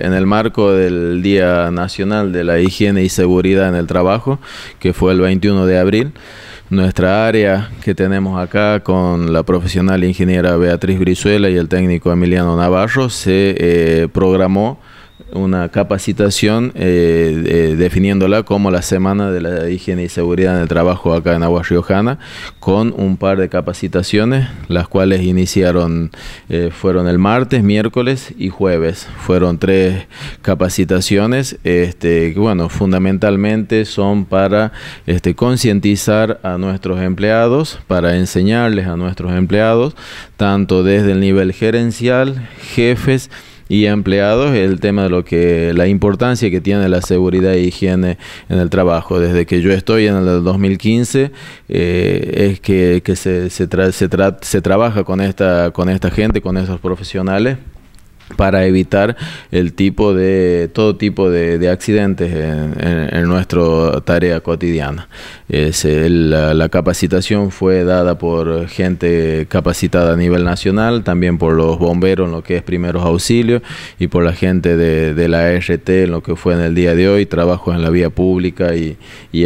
en el marco del Día Nacional de la Higiene y Seguridad en el Trabajo, que fue el 21 de abril. Nuestra área que tenemos acá con la profesional ingeniera Beatriz Brizuela y el técnico Emiliano Navarro se eh, programó una capacitación eh, definiéndola como la Semana de la Higiene y Seguridad en el Trabajo acá en Aguas Riojana, con un par de capacitaciones, las cuales iniciaron, eh, fueron el martes, miércoles y jueves. Fueron tres capacitaciones este, que, bueno, fundamentalmente son para este, concientizar a nuestros empleados, para enseñarles a nuestros empleados, tanto desde el nivel gerencial, jefes, y empleados el tema de lo que la importancia que tiene la seguridad e higiene en el trabajo. Desde que yo estoy en el 2015 eh, es que, que se, se, se trabaja con esta, con esta gente, con esos profesionales para evitar el tipo de todo tipo de, accidentes en, nuestra tarea cotidiana. la, capacitación fue dada por gente capacitada a nivel nacional, también por los bomberos en lo que es primeros auxilios y por la gente de, la RT en lo que fue en el día de hoy, trabajos en la vía pública y,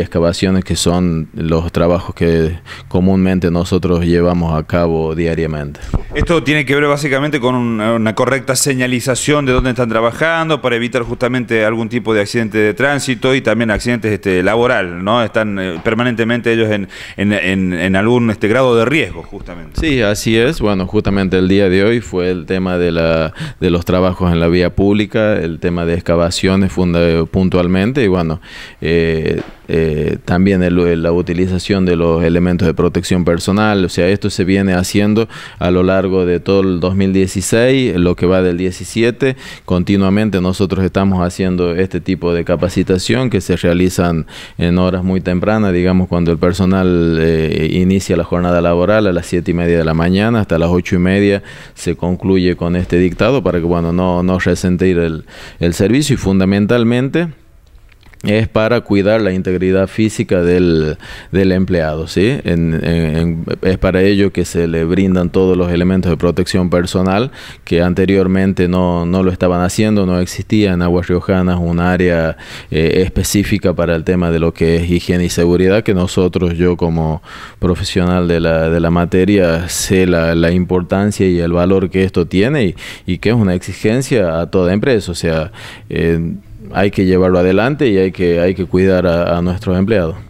excavaciones que son los trabajos que comúnmente nosotros llevamos a cabo diariamente. Esto tiene que ver básicamente con una, una correcta señalización de dónde están trabajando para evitar justamente algún tipo de accidente de tránsito y también accidentes este, laboral, ¿no? Están eh, permanentemente ellos en, en, algún este, grado de riesgo, justamente. Sí, así es. Bueno, justamente el día de hoy fue el tema de, la, de los trabajos en la vía pública, el tema de excavaciones eh, puntualmente y bueno, eh, eh, también la utilización de los elementos de protección personal. O sea, esto se viene haciendo a lo largo de todo el 2016, lo que va del 17. Continuamente nosotros estamos haciendo este tipo de capacitación que se realizan en horas muy tempranas, digamos cuando el personal eh, inicia la jornada laboral a las 7 y media de la mañana hasta las 8 y media se concluye con este dictado para que bueno no, resentir el servicio y fundamentalmente es para cuidar la integridad física del, empleado, ¿sí? es para ello que se le brindan todos los elementos de protección personal que anteriormente no, no lo estaban haciendo, no existía en Aguas Riojanas un área eh, específica para el tema de lo que es higiene y seguridad, que nosotros, yo como profesional de la, de la materia, sé la, importancia y el valor que esto tiene y, que es una exigencia a toda empresa, o sea... Eh, hay que llevarlo adelante y hay que, hay que cuidar a, a nuestros empleados.